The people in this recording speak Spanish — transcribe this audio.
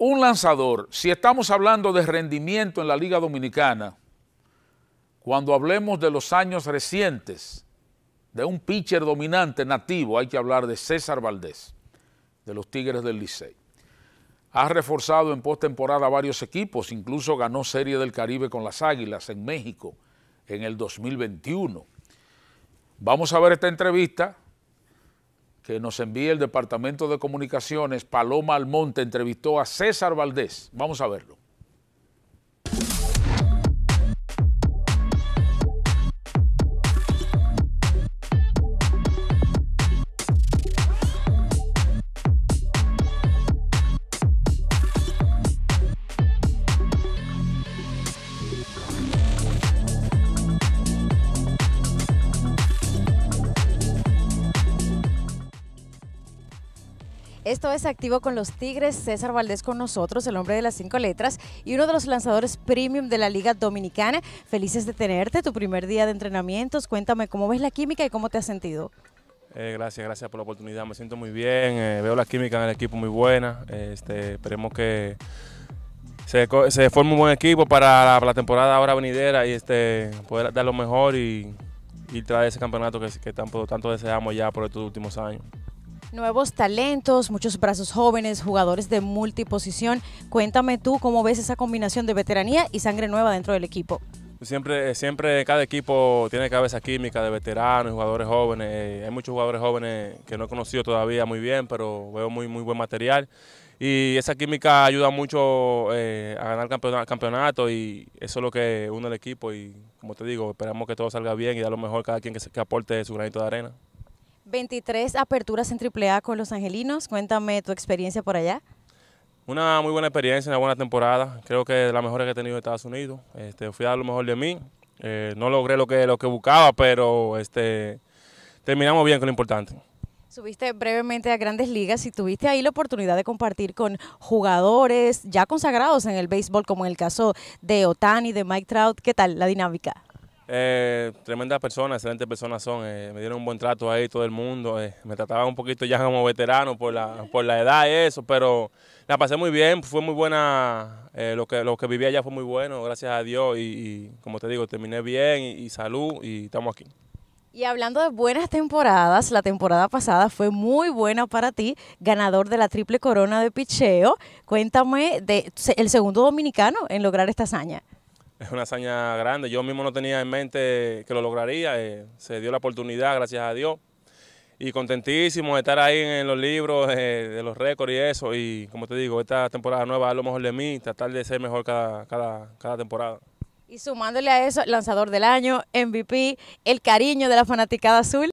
un lanzador, si estamos hablando de rendimiento en la Liga Dominicana, cuando hablemos de los años recientes, de un pitcher dominante nativo, hay que hablar de César Valdés, de los Tigres del Licey. Ha reforzado en postemporada varios equipos, incluso ganó Serie del Caribe con las Águilas en México en el 2021. Vamos a ver esta entrevista que nos envía el Departamento de Comunicaciones, Paloma Almonte entrevistó a César Valdés. Vamos a verlo. Esto es Activo con los Tigres. César Valdés con nosotros, el hombre de las cinco letras y uno de los lanzadores premium de la Liga Dominicana. Felices de tenerte, tu primer día de entrenamientos. Cuéntame cómo ves la química y cómo te has sentido. Eh, gracias, gracias por la oportunidad. Me siento muy bien. Eh, veo la química en el equipo muy buena. Este, esperemos que se, forme un buen equipo para la, temporada ahora venidera y este, poder dar lo mejor y, traer ese campeonato que, tanto deseamos ya por estos últimos años. Nuevos talentos, muchos brazos jóvenes, jugadores de multiposición. Cuéntame tú cómo ves esa combinación de veteranía y sangre nueva dentro del equipo. Siempre, siempre cada equipo tiene cabeza química de veteranos, jugadores jóvenes. Eh, hay muchos jugadores jóvenes que no he conocido todavía muy bien, pero veo muy, muy buen material. Y esa química ayuda mucho eh, a ganar campeonato, y eso es lo que une al equipo. Y como te digo, esperamos que todo salga bien y a lo mejor cada quien que aporte su granito de arena. 23 aperturas en AAA con los angelinos. Cuéntame tu experiencia por allá. Una muy buena experiencia, una buena temporada. Creo que la mejor que he tenido en Estados Unidos. Este, fui a lo mejor de mí. Eh, no logré lo que, lo que buscaba, pero este, terminamos bien con lo importante. Subiste brevemente a grandes ligas y tuviste ahí la oportunidad de compartir con jugadores ya consagrados en el béisbol, como en el caso de Otani, de Mike Trout. ¿Qué tal la dinámica? Eh, tremendas personas, excelentes personas son. Eh, me dieron un buen trato ahí todo el mundo. Eh, me trataban un poquito ya como veterano por la, por la edad y eso, pero la pasé muy bien, fue muy buena. Eh, lo, que, lo que viví allá fue muy bueno, gracias a Dios. Y, como te digo, terminé bien y, salud y estamos aquí. Y hablando de buenas temporadas, la temporada pasada fue muy buena para ti, ganador de la triple corona de picheo. Cuéntame de el segundo dominicano en lograr esta hazaña es una hazaña grande. Yo mismo no tenía en mente que lo lograría. Eh, se dio la oportunidad, gracias a Dios. Y contentísimo de estar ahí en los libros eh, de los récords y eso. Y como te digo, esta temporada nueva es lo mejor de mí, tratar de ser mejor cada, cada, cada temporada. Y sumándole a eso, lanzador del año, MVP, el cariño de la fanaticada azul.